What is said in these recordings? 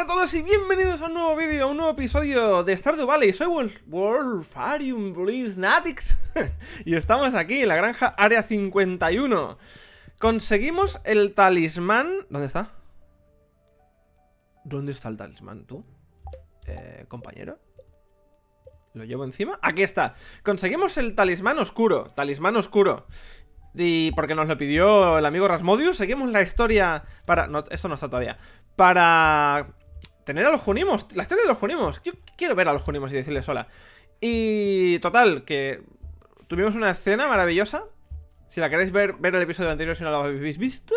a todos y bienvenidos a un nuevo vídeo, a un nuevo episodio de Stardew Valley. Soy Wolfarium Natics y estamos aquí en la granja Área 51. Conseguimos el talismán... ¿Dónde está? ¿Dónde está el talismán, tú? Eh, compañero. ¿Lo llevo encima? Aquí está. Conseguimos el talismán oscuro. Talismán oscuro. Y porque nos lo pidió el amigo Rasmodius, seguimos la historia para... No, esto no está todavía. Para tener a los Junimos, la historia de los Junimos. Yo quiero ver a los Junimos y decirles hola. Y total, que tuvimos una escena maravillosa. Si la queréis ver, ver el episodio anterior si no lo habéis visto.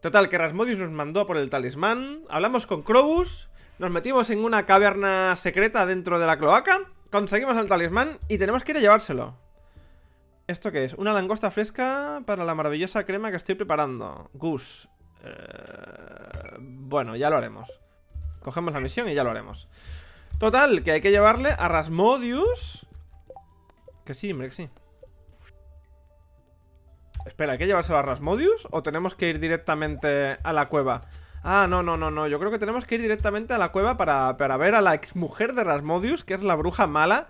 Total, que Rasmodius nos mandó por el talismán. Hablamos con Crobus. Nos metimos en una caverna secreta dentro de la cloaca. Conseguimos el talismán y tenemos que ir a llevárselo. ¿Esto qué es? Una langosta fresca para la maravillosa crema que estoy preparando. Gus eh, Bueno, ya lo haremos. Cogemos la misión y ya lo haremos Total, que hay que llevarle a Rasmodius Que sí, hombre, que sí Espera, ¿hay que llevárselo a Rasmodius? ¿O tenemos que ir directamente a la cueva? Ah, no, no, no, no Yo creo que tenemos que ir directamente a la cueva para, para ver a la exmujer de Rasmodius Que es la bruja mala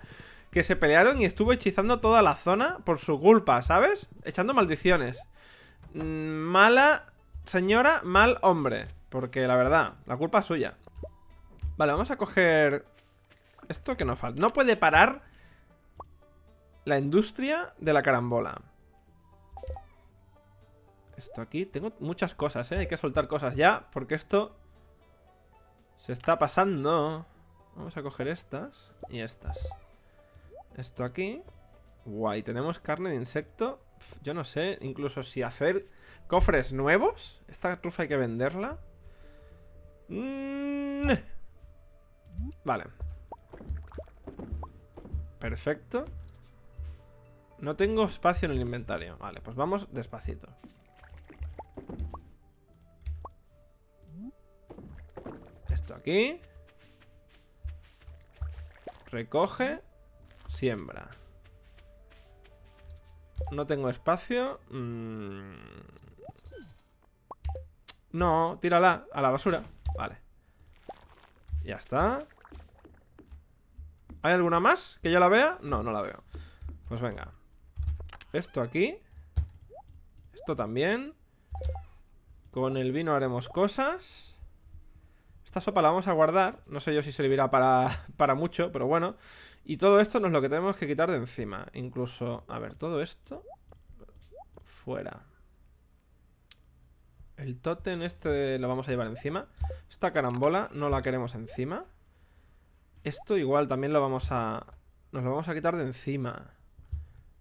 Que se pelearon y estuvo hechizando toda la zona Por su culpa, ¿sabes? Echando maldiciones mm, Mala señora, mal hombre Porque la verdad, la culpa es suya Vale, vamos a coger... Esto que no falta. No puede parar la industria de la carambola. Esto aquí... Tengo muchas cosas, ¿eh? Hay que soltar cosas ya, porque esto... Se está pasando. Vamos a coger estas y estas. Esto aquí. Guay, tenemos carne de insecto. yo no sé, incluso si hacer cofres nuevos. Esta trufa hay que venderla. Mmm. Vale. Perfecto. No tengo espacio en el inventario. Vale, pues vamos despacito. Esto aquí. Recoge. Siembra. No tengo espacio. Mm. No, tírala a la basura. Vale. Ya está ¿Hay alguna más? ¿Que yo la vea? No, no la veo Pues venga Esto aquí Esto también Con el vino haremos cosas Esta sopa la vamos a guardar No sé yo si servirá para, para mucho Pero bueno Y todo esto nos lo que tenemos que quitar de encima Incluso, a ver, todo esto Fuera el totem este lo vamos a llevar encima. Esta carambola no la queremos encima. Esto igual también lo vamos a... Nos lo vamos a quitar de encima.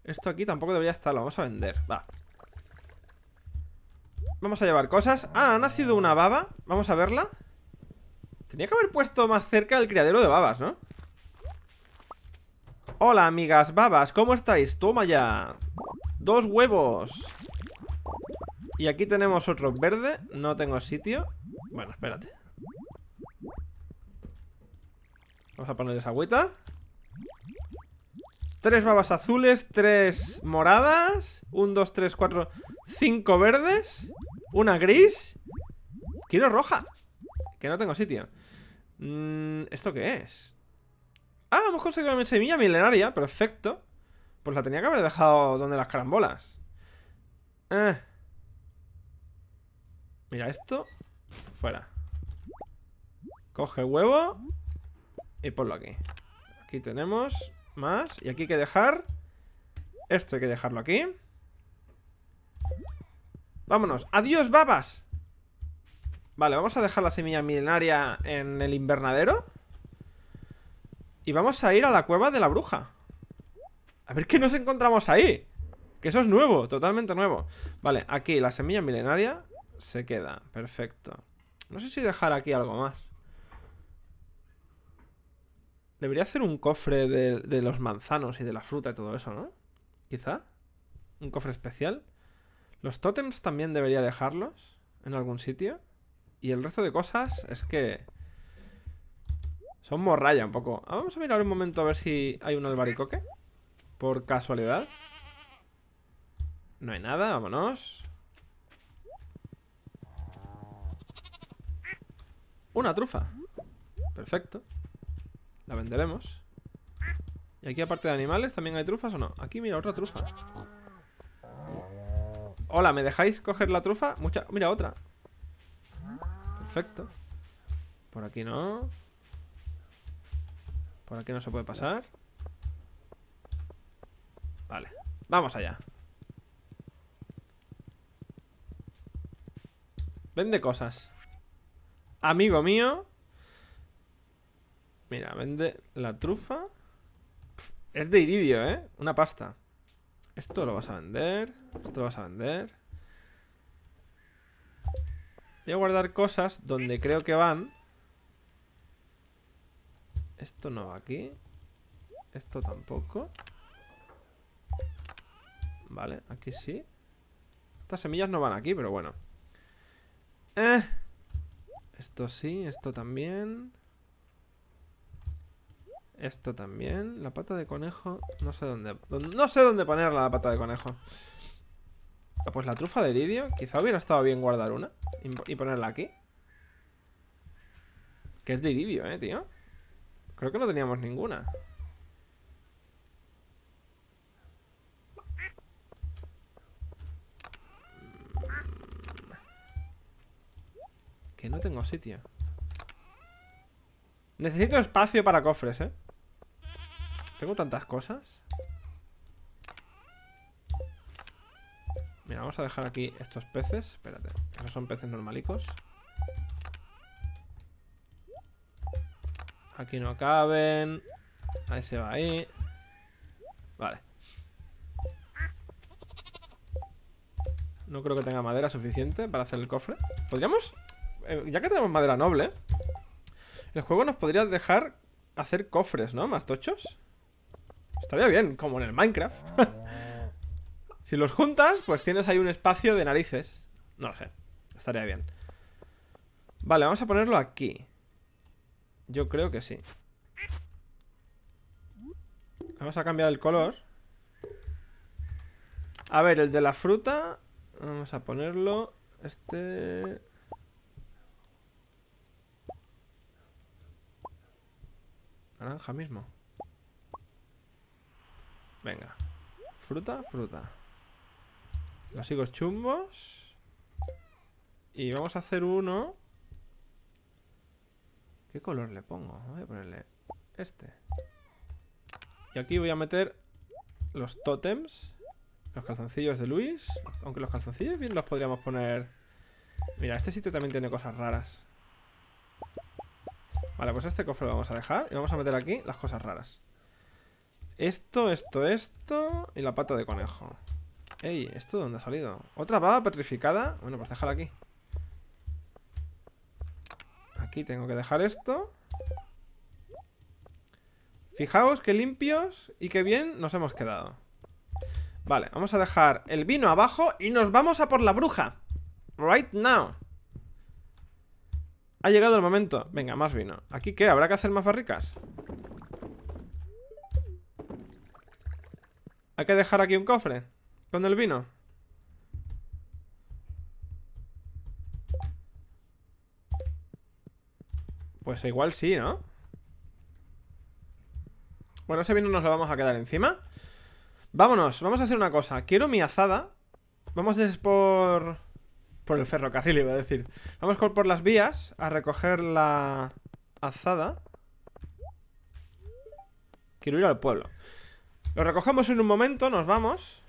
Esto aquí tampoco debería estar, lo vamos a vender. Va. Vamos a llevar cosas. Ah, ha nacido una baba. Vamos a verla. Tenía que haber puesto más cerca el criadero de babas, ¿no? Hola, amigas babas, ¿cómo estáis? Toma ya. Dos huevos. Y aquí tenemos otro verde. No tengo sitio. Bueno, espérate. Vamos a poner agüita. Tres babas azules, tres moradas. Un, dos, tres, cuatro, cinco verdes. Una gris. Quiero roja. Que no tengo sitio. Mm, ¿Esto qué es? Ah, hemos conseguido una semilla milenaria. Perfecto. Pues la tenía que haber dejado donde las carambolas. Eh. Mira, esto. Fuera. Coge huevo. Y ponlo aquí. Aquí tenemos más. Y aquí hay que dejar... Esto hay que dejarlo aquí. Vámonos. ¡Adiós, babas! Vale, vamos a dejar la semilla milenaria en el invernadero. Y vamos a ir a la cueva de la bruja. A ver qué nos encontramos ahí. Que eso es nuevo, totalmente nuevo. Vale, aquí la semilla milenaria. Se queda, perfecto. No sé si dejar aquí algo más. Debería hacer un cofre de, los manzanos y de la fruta y todo eso, ¿no? Quizá. Un cofre especial. Los tótems también debería dejarlos en algún sitio. Y el resto de cosas es que... Son morraya un poco. Ah, vamos a mirar un momento a ver si hay un albaricoque. Por casualidad. No hay nada, vámonos. Una trufa. Perfecto. La venderemos. ¿Y aquí aparte de animales también hay trufas o no? Aquí mira, otra trufa. Hola, ¿me dejáis coger la trufa? Mucha... Mira, otra. Perfecto. Por aquí no. Por aquí no se puede pasar. Vale. Vamos allá. Vende cosas amigo mío. Mira, vende la trufa. es de iridio, ¿eh? Una pasta. Esto lo vas a vender. Esto lo vas a vender. Voy a guardar cosas donde creo que van. Esto no va aquí. Esto tampoco. Vale, aquí sí. Estas semillas no van aquí, pero bueno. Eh... Esto sí, esto también. Esto también. La pata de conejo. No sé dónde. No sé dónde ponerla la pata de conejo. Ah, pues la trufa de iridio. Quizá hubiera estado bien guardar una. Y ponerla aquí. Que es de iridio, eh, tío. Creo que no teníamos ninguna. Que no tengo sitio Necesito espacio para cofres, ¿eh? Tengo tantas cosas Mira, vamos a dejar aquí estos peces Espérate, esos son peces normalicos Aquí no caben Ahí se va ahí Vale No creo que tenga madera suficiente para hacer el cofre ¿Podríamos eh, ya que tenemos madera noble, el juego nos podría dejar hacer cofres, ¿no? Más tochos. Estaría bien, como en el Minecraft. si los juntas, pues tienes ahí un espacio de narices. No lo sé, estaría bien. Vale, vamos a ponerlo aquí. Yo creo que sí. Vamos a cambiar el color. A ver, el de la fruta... Vamos a ponerlo... Este... Naranja mismo. Venga. Fruta, fruta. Los higos chumbos. Y vamos a hacer uno. ¿Qué color le pongo? Voy a ponerle este. Y aquí voy a meter los tótems. Los calzoncillos de Luis. Aunque los calzoncillos bien los podríamos poner... Mira, este sitio también tiene cosas raras. Vale, pues este cofre lo vamos a dejar y vamos a meter aquí las cosas raras. Esto, esto, esto y la pata de conejo. Ey, ¿esto dónde ha salido? ¿Otra baba petrificada? Bueno, pues déjala aquí. Aquí tengo que dejar esto. Fijaos qué limpios y qué bien nos hemos quedado. Vale, vamos a dejar el vino abajo y nos vamos a por la bruja. Right now. Ha llegado el momento. Venga, más vino. ¿Aquí qué? ¿Habrá que hacer más barricas? ¿Hay que dejar aquí un cofre? ¿Con el vino? Pues igual sí, ¿no? Bueno, ese vino nos lo vamos a quedar encima Vámonos, vamos a hacer una cosa Quiero mi azada Vamos a por... Por el ferrocarril, iba a decir. Vamos por las vías a recoger la azada. Quiero ir al pueblo. Lo recogemos en un momento, nos vamos.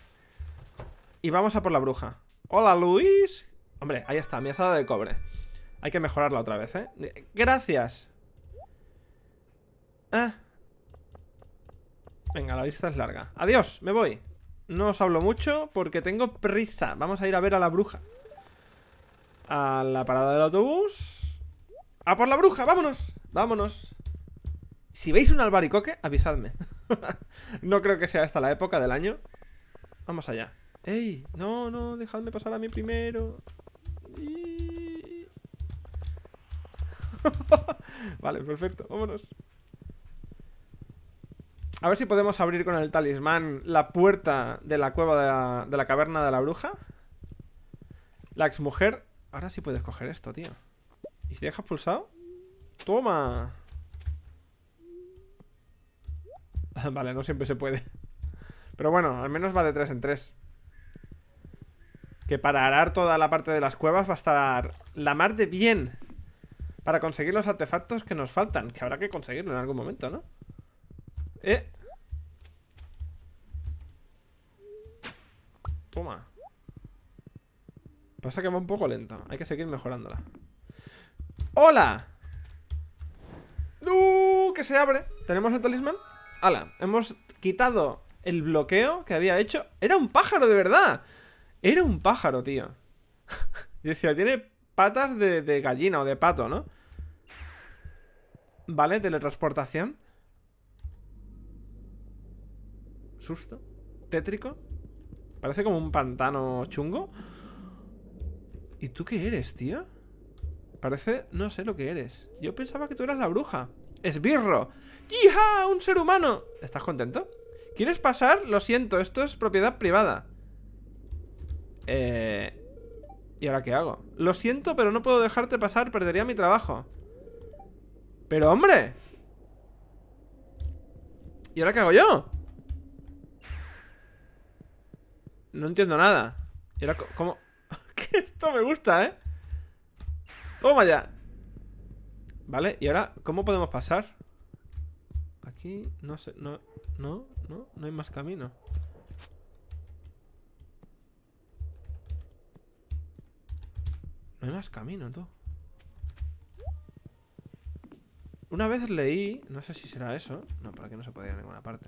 Y vamos a por la bruja. Hola, Luis. Hombre, ahí está, mi azada de cobre. Hay que mejorarla otra vez, ¿eh? Gracias. Ah. Venga, la lista es larga. Adiós, me voy. No os hablo mucho porque tengo prisa. Vamos a ir a ver a la bruja. A la parada del autobús. ¡A por la bruja! ¡Vámonos! ¡Vámonos! Si veis un albaricoque, avisadme. no creo que sea esta la época del año. Vamos allá. ¡Ey! No, no, dejadme pasar a mí primero. vale, perfecto. Vámonos. A ver si podemos abrir con el talismán la puerta de la cueva de la, de la caverna de la bruja. La exmujer Ahora sí puedes coger esto, tío. ¿Y si dejas pulsado? ¡Toma! vale, no siempre se puede. Pero bueno, al menos va de tres en 3. Que para arar toda la parte de las cuevas va a estar la mar de bien. Para conseguir los artefactos que nos faltan. Que habrá que conseguirlo en algún momento, ¿no? Eh. Toma. Pasa que va un poco lento. Hay que seguir mejorándola. ¡Hola! ¡Uh! Que se abre. ¿Tenemos el talismán? ¡Hala! Hemos quitado el bloqueo que había hecho. ¡Era un pájaro, de verdad! Era un pájaro, tío. y decía, tiene patas de gallina o de pato, ¿no? Vale, teletransportación. Susto. Tétrico. Parece como un pantano chungo. ¿Y tú qué eres, tío? Parece, no sé lo que eres. Yo pensaba que tú eras la bruja. ¡Esbirro! ¡Yija! ¡Un ser humano! ¿Estás contento? ¿Quieres pasar? Lo siento, esto es propiedad privada. Eh... ¿Y ahora qué hago? Lo siento, pero no puedo dejarte pasar, perdería mi trabajo. ¡Pero hombre! ¿Y ahora qué hago yo? No entiendo nada. ¿Y ahora cómo? Esto me gusta, ¿eh? Toma ya Vale, y ahora, ¿cómo podemos pasar? Aquí, no sé, no, no, no, no hay más camino No hay más camino, tú Una vez leí, no sé si será eso No, para que no se podía ir a ninguna parte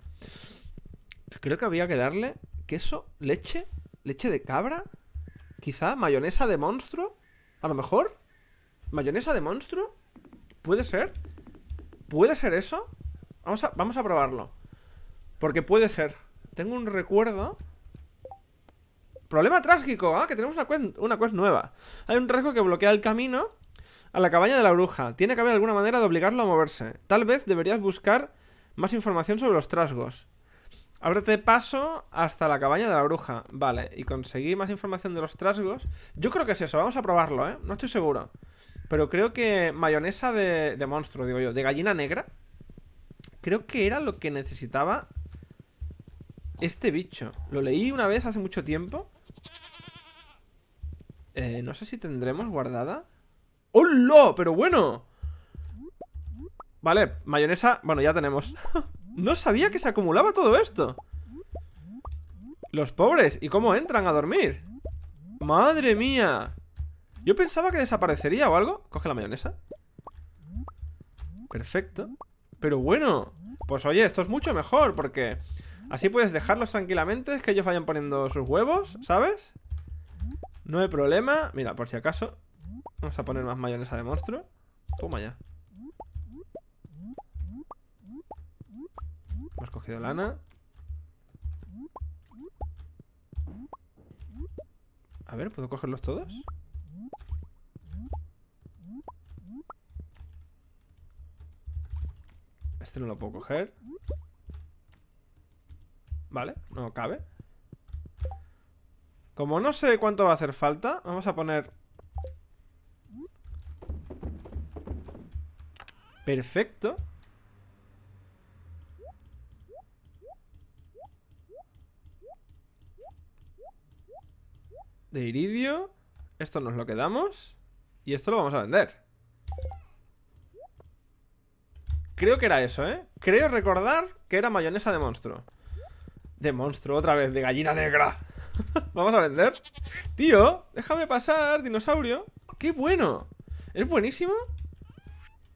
Creo que había que darle queso, leche, leche de cabra Quizá mayonesa de monstruo. A lo mejor. ¿Mayonesa de monstruo? ¿Puede ser? ¿Puede ser eso? Vamos a, vamos a probarlo. Porque puede ser. Tengo un recuerdo. Problema trágico. Ah, que tenemos una, quest, una quest nueva. Hay un rasgo que bloquea el camino a la cabaña de la bruja. Tiene que haber alguna manera de obligarlo a moverse. Tal vez deberías buscar más información sobre los trasgos. Ábrete paso hasta la cabaña de la bruja. Vale, y conseguí más información de los trasgos. Yo creo que es eso, vamos a probarlo, ¿eh? No estoy seguro. Pero creo que mayonesa de, monstruo, digo yo, de gallina negra. Creo que era lo que necesitaba este bicho. Lo leí una vez hace mucho tiempo. Eh, no sé si tendremos guardada. ¡Hola! ¡Pero bueno! Vale, mayonesa... Bueno, ya tenemos. No sabía que se acumulaba todo esto Los pobres, ¿y cómo entran a dormir? ¡Madre mía! Yo pensaba que desaparecería o algo Coge la mayonesa Perfecto Pero bueno, pues oye, esto es mucho mejor Porque así puedes dejarlos tranquilamente Es que ellos vayan poniendo sus huevos, ¿sabes? No hay problema Mira, por si acaso Vamos a poner más mayonesa de monstruo Toma ya Hemos cogido lana. A ver, ¿puedo cogerlos todos? Este no lo puedo coger. Vale, no cabe. Como no sé cuánto va a hacer falta, vamos a poner... Perfecto. de iridio. Esto nos lo quedamos. Y esto lo vamos a vender. Creo que era eso, ¿eh? Creo recordar que era mayonesa de monstruo. De monstruo, otra vez, de gallina negra. vamos a vender. Tío, déjame pasar, dinosaurio. ¡Qué bueno! Es buenísimo.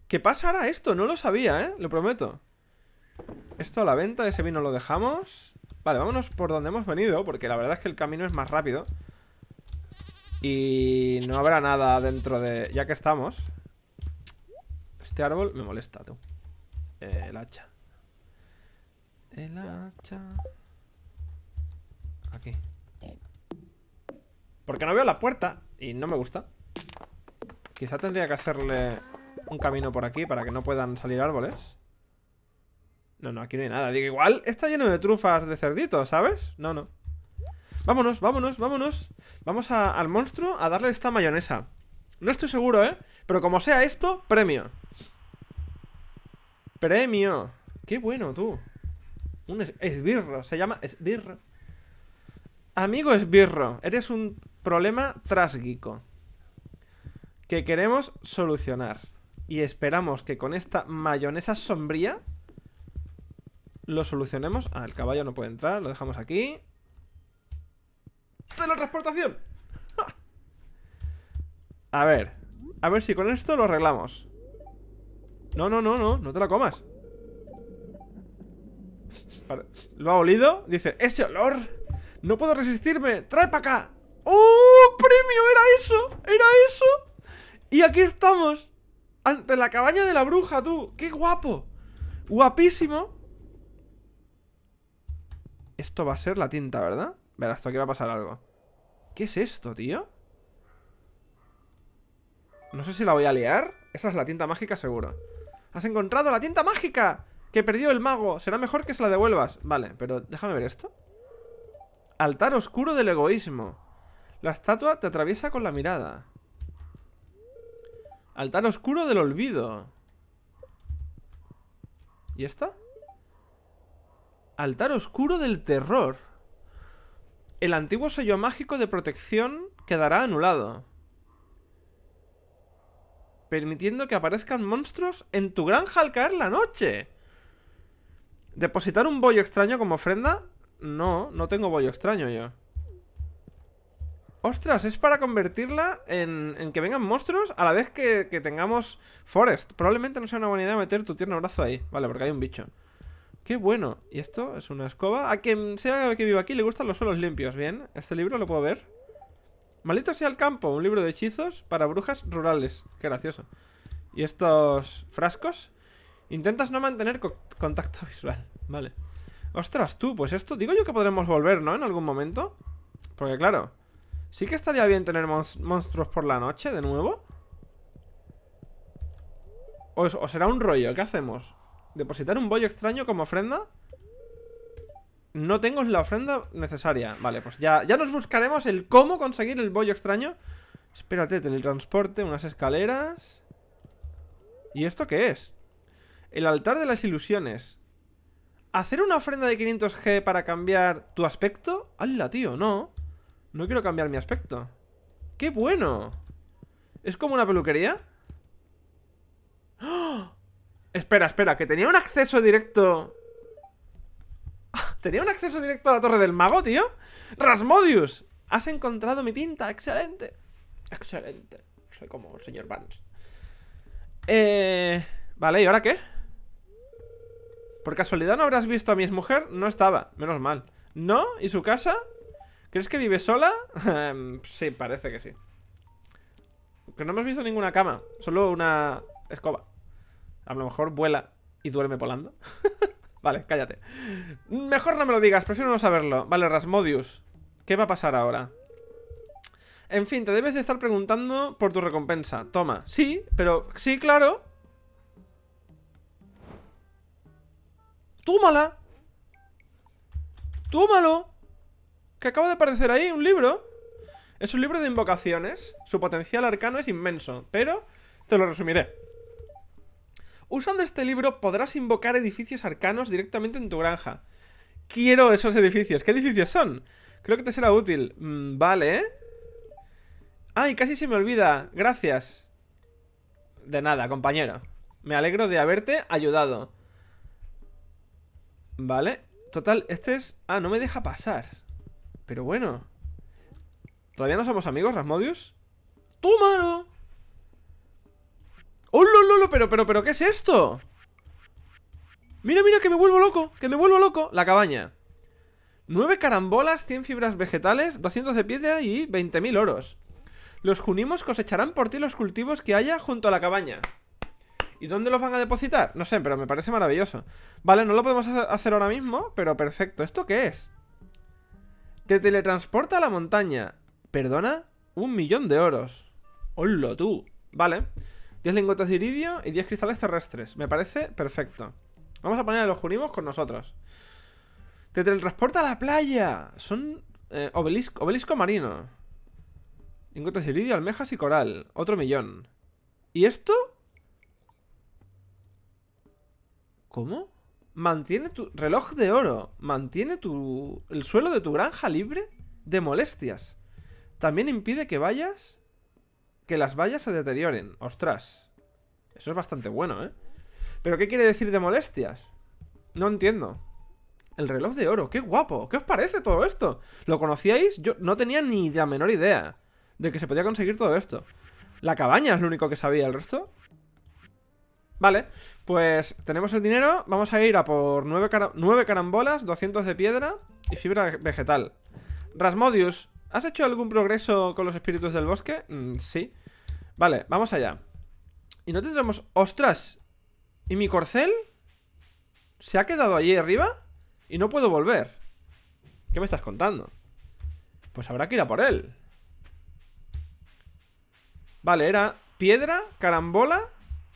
¿Qué pasará esto? No lo sabía, ¿eh? Lo prometo. Esto a la venta, ese vino lo dejamos. Vale, vámonos por donde hemos venido Porque la verdad es que el camino es más rápido Y no habrá nada dentro de... Ya que estamos Este árbol me molesta, tú eh, El hacha El hacha Aquí Porque no veo la puerta Y no me gusta Quizá tendría que hacerle un camino por aquí Para que no puedan salir árboles no, no, aquí no hay nada. Digo, igual está lleno de trufas de cerdito, ¿sabes? No, no. Vámonos, vámonos, vámonos. Vamos al monstruo a darle esta mayonesa. No estoy seguro, ¿eh? Pero como sea esto, premio. Premio. Qué bueno, tú. Un esbirro. Se llama esbirro. Amigo esbirro, eres un problema trásgico que queremos solucionar. Y esperamos que con esta mayonesa sombría lo solucionemos. Ah, el caballo no puede entrar. Lo dejamos aquí. la transportación. a ver. A ver si con esto lo arreglamos. No, no, no, no. No te la comas. Lo ha olido. Dice, ese olor. No puedo resistirme. Trae para acá. ¡Oh! ¡Premio! Era eso. Era eso. Y aquí estamos. Ante la cabaña de la bruja, tú. ¡Qué guapo! Guapísimo. Esto va a ser la tinta, ¿verdad? Verás, esto aquí va a pasar algo. ¿Qué es esto, tío? No sé si la voy a liar. Esa es la tinta mágica, seguro. ¡Has encontrado la tinta mágica! ¡Que perdió el mago! Será mejor que se la devuelvas. Vale, pero déjame ver esto. Altar oscuro del egoísmo. La estatua te atraviesa con la mirada. Altar oscuro del olvido. ¿Y esta? Altar Oscuro del Terror. El antiguo sello mágico de protección quedará anulado. Permitiendo que aparezcan monstruos en tu granja al caer la noche. ¿Depositar un bollo extraño como ofrenda? No, no tengo bollo extraño yo. Ostras, es para convertirla en, en que vengan monstruos a la vez que, que tengamos Forest. Probablemente no sea una buena idea meter tu tierno brazo ahí. Vale, porque hay un bicho. ¡Qué bueno! ¿Y esto? ¿Es una escoba? A quien sea que viva aquí le gustan los suelos limpios, bien. Este libro lo puedo ver. Maldito sea el campo, un libro de hechizos para brujas rurales. Qué gracioso. ¿Y estos frascos? Intentas no mantener contacto visual. Vale. Ostras, tú, pues esto... Digo yo que podremos volver, ¿no? En algún momento. Porque claro, sí que estaría bien tener monstruos por la noche de nuevo. ¿O, ¿O será un rollo? ¿Qué hacemos? Depositar un bollo extraño como ofrenda No tengo la ofrenda necesaria Vale, pues ya, ya nos buscaremos el cómo conseguir el bollo extraño Espérate, teletransporte, unas escaleras ¿Y esto qué es? El altar de las ilusiones ¿Hacer una ofrenda de 500G para cambiar tu aspecto? ¡Hala, tío! No No quiero cambiar mi aspecto ¡Qué bueno! ¿Es como una peluquería? Espera, espera, que tenía un acceso directo... ¿Tenía un acceso directo a la torre del mago, tío? ¡Rasmodius! Has encontrado mi tinta, excelente Excelente Soy como el señor Barnes Eh... Vale, ¿y ahora qué? Por casualidad no habrás visto a mi mujer, No estaba, menos mal ¿No? ¿Y su casa? ¿Crees que vive sola? sí, parece que sí Que no hemos visto ninguna cama Solo una escoba a lo mejor vuela y duerme volando. vale, cállate. Mejor no me lo digas, prefiero no saberlo. Vale, Rasmodius. ¿Qué va a pasar ahora? En fin, te debes de estar preguntando por tu recompensa. Toma. Sí, pero... Sí, claro. ¡Túmala! ¡Túmalo! Que acaba de aparecer ahí un libro. Es un libro de invocaciones. Su potencial arcano es inmenso, pero te lo resumiré. Usando este libro podrás invocar edificios arcanos directamente en tu granja. Quiero esos edificios. ¿Qué edificios son? Creo que te será útil. Mm, vale. Ay, casi se me olvida. Gracias. De nada, compañero. Me alegro de haberte ayudado. Vale. Total, este es... Ah, no me deja pasar. Pero bueno. ¿Todavía no somos amigos, Rasmodius? ¡Tu mano! ¡Oh, lo, lo, pero, pero, pero, ¿qué es esto? Mira, mira, que me vuelvo loco, que me vuelvo loco. La cabaña. Nueve carambolas, 100 fibras vegetales, 200 de piedra y 20.000 oros. Los junimos cosecharán por ti los cultivos que haya junto a la cabaña. ¿Y dónde los van a depositar? No sé, pero me parece maravilloso. Vale, no lo podemos hacer ahora mismo, pero perfecto. ¿Esto qué es? Te teletransporta a la montaña. ¿Perdona? Un millón de oros. ¡Hola tú! Vale. 10 lingotes de iridio y 10 cristales terrestres. Me parece perfecto. Vamos a poner a los junimos con nosotros. Te teletransporta a la playa. Son eh, obelisco, obelisco marino. Lingotes de iridio, almejas y coral. Otro millón. ¿Y esto? ¿Cómo? Mantiene tu reloj de oro. Mantiene tu... el suelo de tu granja libre de molestias. También impide que vayas que las vallas se deterioren. Ostras. Eso es bastante bueno, ¿eh? ¿Pero qué quiere decir de molestias? No entiendo. El reloj de oro, qué guapo. ¿Qué os parece todo esto? ¿Lo conocíais? Yo no tenía ni la menor idea de que se podía conseguir todo esto. La cabaña es lo único que sabía, el resto. Vale, pues tenemos el dinero. Vamos a ir a por nueve carambolas, 200 de piedra y fibra vegetal. Rasmodius, ¿Has hecho algún progreso con los espíritus del bosque? Mm, sí. Vale, vamos allá. Y no tendremos... ¡Ostras! ¿Y mi corcel? ¿Se ha quedado allí arriba? Y no puedo volver. ¿Qué me estás contando? Pues habrá que ir a por él. Vale, era piedra, carambola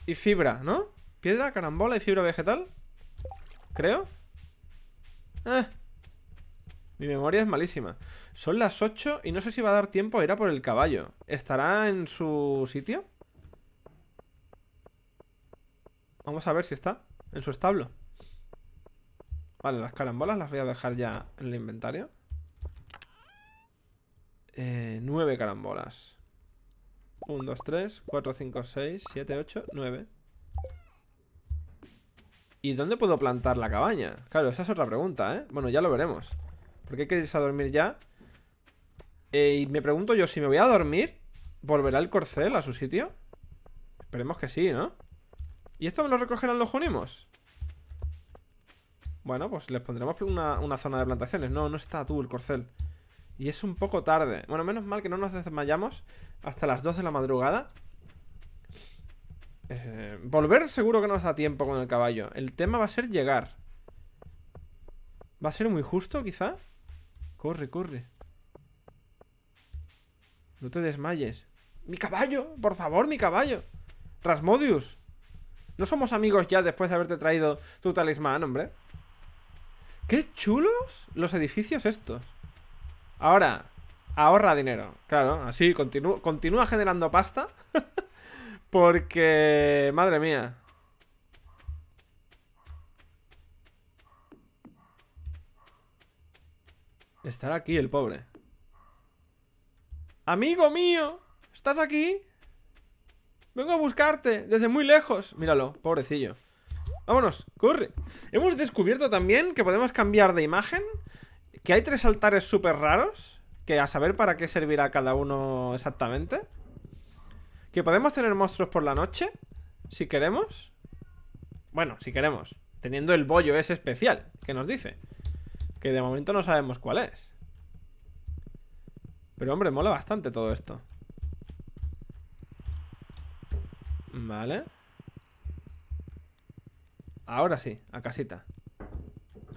y fibra, ¿no? Piedra, carambola y fibra vegetal. Creo. Ah, mi memoria es malísima. Son las 8 y no sé si va a dar tiempo a ir a por el caballo. ¿Estará en su sitio? Vamos a ver si está en su establo. Vale, las carambolas las voy a dejar ya en el inventario. Eh, nueve carambolas. 1, 2, 3, 4, 5, 6, 7, 8, 9. ¿Y dónde puedo plantar la cabaña? Claro, esa es otra pregunta, ¿eh? Bueno, ya lo veremos. Porque hay que irse a dormir ya eh, y me pregunto yo, si me voy a dormir, ¿volverá el corcel a su sitio? Esperemos que sí, ¿no? ¿Y esto me lo recogerán los Junimos? Bueno, pues les pondremos una, una, zona de plantaciones. No, no está tú el corcel. Y es un poco tarde. Bueno, menos mal que no nos desmayamos hasta las 2 de la madrugada. Eh, volver seguro que no nos da tiempo con el caballo. El tema va a ser llegar. ¿Va a ser muy justo, quizá? Corre, corre. No te desmayes. Mi caballo, por favor, mi caballo. Rasmodius. No somos amigos ya después de haberte traído tu talismán, hombre. ¡Qué chulos los edificios estos! Ahora, ahorra dinero. Claro, así continúa generando pasta. porque... Madre mía. Estará aquí el pobre. Amigo mío, ¿estás aquí? Vengo a buscarte desde muy lejos. Míralo, pobrecillo. Vámonos, corre. Hemos descubierto también que podemos cambiar de imagen. Que hay tres altares súper raros. Que a saber para qué servirá cada uno exactamente. Que podemos tener monstruos por la noche. Si queremos. Bueno, si queremos. Teniendo el bollo ese especial que nos dice. Que de momento no sabemos cuál es. Pero hombre, mola bastante todo esto. Vale. Ahora sí, a casita.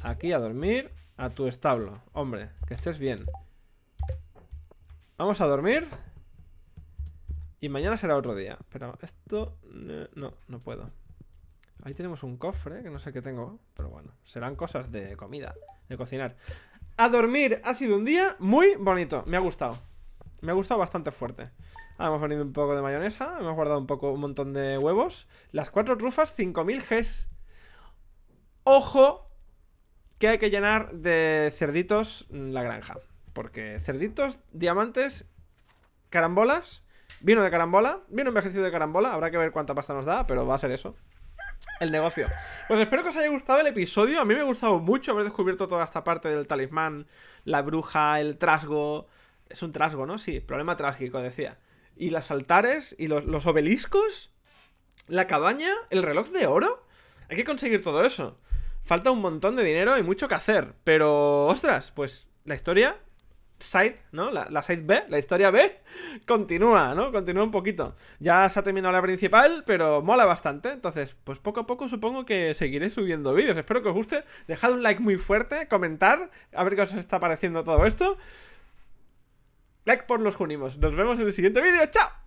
Aquí a dormir, a tu establo. Hombre, que estés bien. Vamos a dormir. Y mañana será otro día. Pero esto... Eh, no, no puedo. Ahí tenemos un cofre, que no sé qué tengo. Pero bueno, serán cosas de comida, de cocinar a dormir. Ha sido un día muy bonito. Me ha gustado. Me ha gustado bastante fuerte. hemos venido un poco de mayonesa. Hemos guardado un poco un montón de huevos. Las cuatro trufas, 5000 Gs. Ojo, que hay que llenar de cerditos la granja. Porque cerditos, diamantes, carambolas. Vino de carambola. Vino envejecido de carambola. Habrá que ver cuánta pasta nos da, pero va a ser eso el negocio. Pues espero que os haya gustado el episodio. A mí me ha gustado mucho haber descubierto toda esta parte del talismán, la bruja, el trasgo. Es un trasgo, ¿no? Sí, problema trágico, decía. Y los altares, y los, los obeliscos, la cabaña, el reloj de oro. Hay que conseguir todo eso. Falta un montón de dinero y mucho que hacer. Pero, ostras, pues la historia side, ¿no? La, side B, la historia B, continúa, ¿no? Continúa un poquito. Ya se ha terminado la principal, pero mola bastante. Entonces, pues poco a poco supongo que seguiré subiendo vídeos. Espero que os guste. Dejad un like muy fuerte, comentar, a ver qué os está pareciendo todo esto. Like por los junimos. Nos vemos en el siguiente vídeo. ¡Chao!